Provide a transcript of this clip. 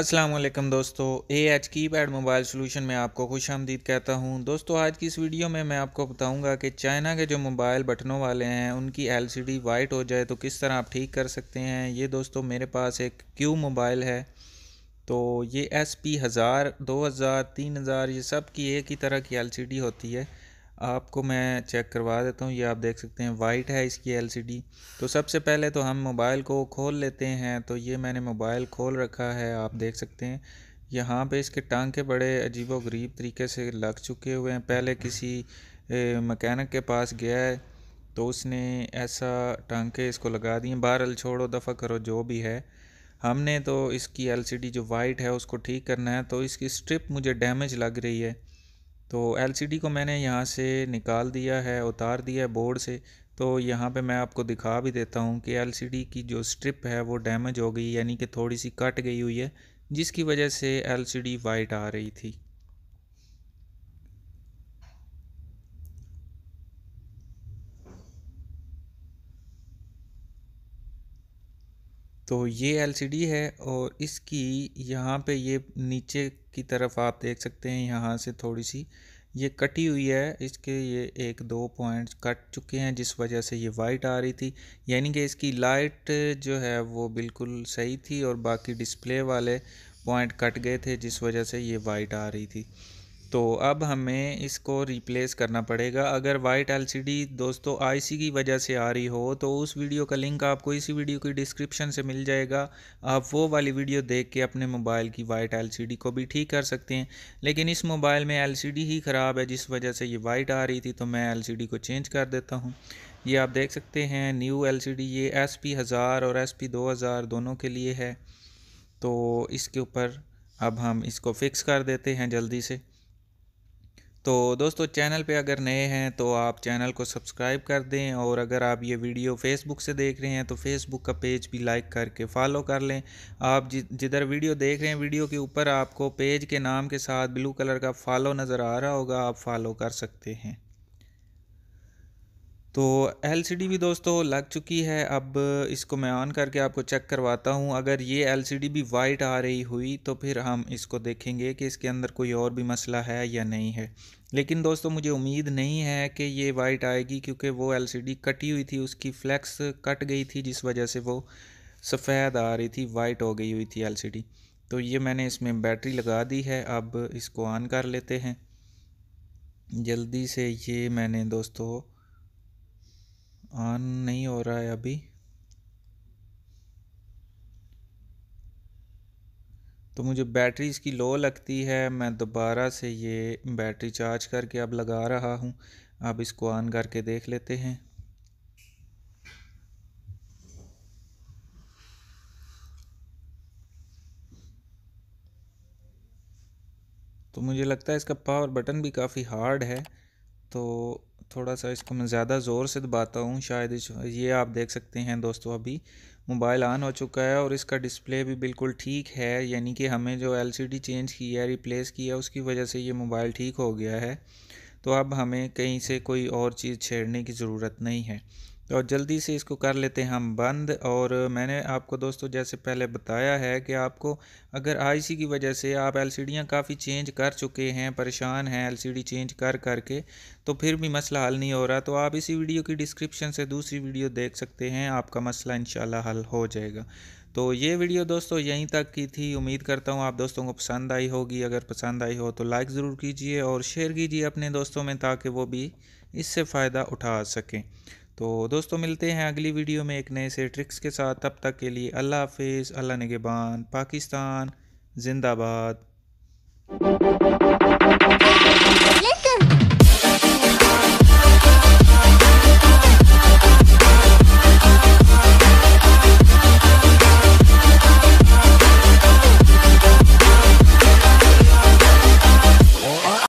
असलम दोस्तों A H keypad mobile solution में आपको खुश आमदीद कहता हूँ दोस्तों आज की इस वीडियो में मैं आपको बताऊँगा कि चाइना के जो मोबाइल बटनों वाले हैं उनकी एल सी डी वाइट हो जाए तो किस तरह आप ठीक कर सकते हैं ये दोस्तों मेरे पास एक क्यू मोबाइल है तो ये एस पी हज़ार दो हज़ार तीन हज़ार ये सब की एक ही तरह की एल सी डी होती है आपको मैं चेक करवा देता हूँ ये आप देख सकते हैं वाइट है इसकी एलसीडी तो सबसे पहले तो हम मोबाइल को खोल लेते हैं तो ये मैंने मोबाइल खोल रखा है आप देख सकते हैं यहाँ पे इसके टांके बड़े अजीबोगरीब गरीब तरीके से लग चुके हुए हैं पहले किसी मकैनिक के पास गया है तो उसने ऐसा टांके इसको लगा दिए बहरहाल छोड़ो दफ़ा करो जो भी है हमने तो इसकी एलसीडी जो वाइट है उसको ठीक करना है तो इसकी स्ट्रिप मुझे डैमेज लग रही है तो एलसीडी को मैंने यहाँ से निकाल दिया है उतार दिया है बोर्ड से तो यहाँ पे मैं आपको दिखा भी देता हूँ कि एलसीडी की जो स्ट्रिप है वो डैमेज हो गई यानी कि थोड़ी सी कट गई हुई है जिसकी वजह से एलसीडी वाइट आ रही थी तो ये एलसीडी है और इसकी यहाँ पे ये नीचे की तरफ आप देख सकते हैं यहाँ से थोड़ी सी ये कटी हुई है इसके ये एक दो पॉइंट्स कट चुके हैं जिस वजह से ये वाइट आ रही थी यानी कि इसकी लाइट जो है वो बिल्कुल सही थी और बाकी डिस्प्ले वाले पॉइंट कट गए थे जिस वजह से ये वाइट आ रही थी तो अब हमें इसको रिप्लेस करना पड़ेगा अगर वाइट एलसीडी दोस्तों आईसी की वजह से आ रही हो तो उस वीडियो का लिंक आपको इसी वीडियो की डिस्क्रिप्शन से मिल जाएगा आप वो वाली वीडियो देख के अपने मोबाइल की वाइट एलसीडी को भी ठीक कर सकते हैं लेकिन इस मोबाइल में एलसीडी ही ख़राब है जिस वजह से ये वाइट आ रही थी तो मैं एल को चेंज कर देता हूँ ये आप देख सकते हैं न्यू एल ये एस पी हज़ार और एस पी दो हज़ार दोनों के लिए है तो इसके ऊपर अब हम इसको फिक्स कर देते हैं जल्दी से तो दोस्तों चैनल पे अगर नए हैं तो आप चैनल को सब्सक्राइब कर दें और अगर आप ये वीडियो फेसबुक से देख रहे हैं तो फेसबुक का पेज भी लाइक करके फॉलो कर लें आप जिधर वीडियो देख रहे हैं वीडियो के ऊपर आपको पेज के नाम के साथ ब्लू कलर का फॉलो नज़र आ रहा होगा आप फॉलो कर सकते हैं तो एल भी दोस्तों लग चुकी है अब इसको मैं ऑन करके आपको चेक करवाता हूँ अगर ये एल भी वाइट आ रही हुई तो फिर हम इसको देखेंगे कि इसके अंदर कोई और भी मसला है या नहीं है लेकिन दोस्तों मुझे उम्मीद नहीं है कि ये वाइट आएगी क्योंकि वो एल कटी हुई थी उसकी फ्लैक्स कट गई थी जिस वजह से वो सफ़ेद आ रही थी वाइट हो गई हुई थी एल तो ये मैंने इसमें बैटरी लगा दी है अब इसको ऑन कर लेते हैं जल्दी से ये मैंने दोस्तों ऑन नहीं हो रहा है अभी तो मुझे बैटरी इसकी लो लगती है मैं दोबारा से ये बैटरी चार्ज करके अब लगा रहा हूँ आप इसको ऑन करके देख लेते हैं तो मुझे लगता है इसका पावर बटन भी काफ़ी हार्ड है तो थोड़ा सा इसको मैं ज़्यादा ज़ोर से दबाता हूँ शायद ये आप देख सकते हैं दोस्तों अभी मोबाइल ऑन हो चुका है और इसका डिस्प्ले भी बिल्कुल ठीक है यानी कि हमें जो एलसीडी चेंज की है रिप्लेस की है उसकी वजह से ये मोबाइल ठीक हो गया है तो अब हमें कहीं से कोई और चीज़ छेड़ने की ज़रूरत नहीं है तो जल्दी से इसको कर लेते हैं हम बंद और मैंने आपको दोस्तों जैसे पहले बताया है कि आपको अगर आईसी की वजह से आप डियाँ काफ़ी चेंज कर चुके हैं परेशान हैं एलसीडी चेंज कर करके तो फिर भी मसला हल नहीं हो रहा तो आप इसी वीडियो की डिस्क्रिप्शन से दूसरी वीडियो देख सकते हैं आपका मसला इन हल हो जाएगा तो ये वीडियो दोस्तों यहीं तक की थी उम्मीद करता हूँ आप दोस्तों को पसंद आई होगी अगर पसंद आई हो तो लाइक ज़रूर कीजिए और शेयर कीजिए अपने दोस्तों में ताकि वो भी इससे फ़ायदा उठा सकें तो दोस्तों मिलते हैं अगली वीडियो में एक नए से ट्रिक्स के साथ तब तक के लिए अल्लाह हाफिज़ अल्लाह नगेबान पाकिस्तान ज़िंदाबाद